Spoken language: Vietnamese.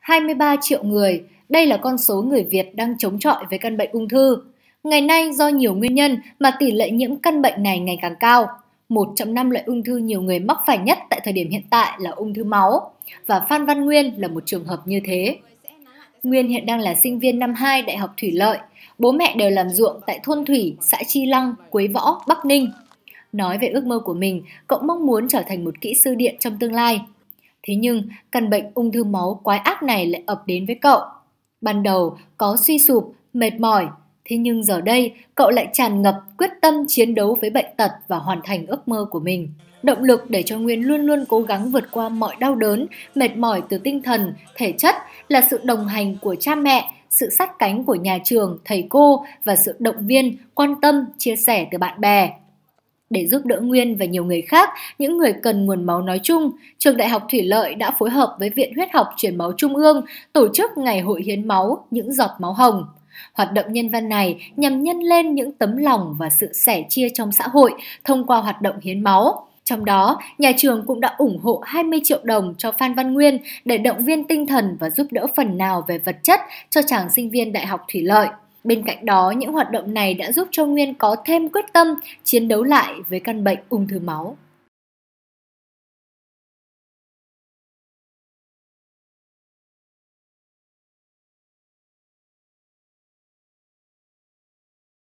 23 triệu người, đây là con số người Việt đang chống chọi với căn bệnh ung thư. Ngày nay do nhiều nguyên nhân mà tỷ lệ nhiễm căn bệnh này ngày càng cao. Một trong năm loại ung thư nhiều người mắc phải nhất tại thời điểm hiện tại là ung thư máu. Và Phan Văn Nguyên là một trường hợp như thế. Nguyên hiện đang là sinh viên năm 2 Đại học Thủy Lợi. Bố mẹ đều làm ruộng tại thôn Thủy, xã Chi Lăng, Quế Võ, Bắc Ninh. Nói về ước mơ của mình, cậu mong muốn trở thành một kỹ sư điện trong tương lai. Thế nhưng, căn bệnh ung thư máu quái ác này lại ập đến với cậu. Ban đầu có suy sụp, mệt mỏi, thế nhưng giờ đây cậu lại tràn ngập quyết tâm chiến đấu với bệnh tật và hoàn thành ước mơ của mình. Động lực để cho Nguyên luôn luôn cố gắng vượt qua mọi đau đớn, mệt mỏi từ tinh thần, thể chất là sự đồng hành của cha mẹ, sự sát cánh của nhà trường, thầy cô và sự động viên, quan tâm, chia sẻ từ bạn bè. Để giúp đỡ Nguyên và nhiều người khác, những người cần nguồn máu nói chung, Trường Đại học Thủy Lợi đã phối hợp với Viện Huyết học Truyền máu Trung ương tổ chức Ngày hội hiến máu Những giọt máu hồng. Hoạt động nhân văn này nhằm nhân lên những tấm lòng và sự sẻ chia trong xã hội thông qua hoạt động hiến máu. Trong đó, nhà trường cũng đã ủng hộ 20 triệu đồng cho Phan Văn Nguyên để động viên tinh thần và giúp đỡ phần nào về vật chất cho chàng sinh viên Đại học Thủy Lợi. Bên cạnh đó, những hoạt động này đã giúp cho Nguyên có thêm quyết tâm chiến đấu lại với căn bệnh ung thư máu.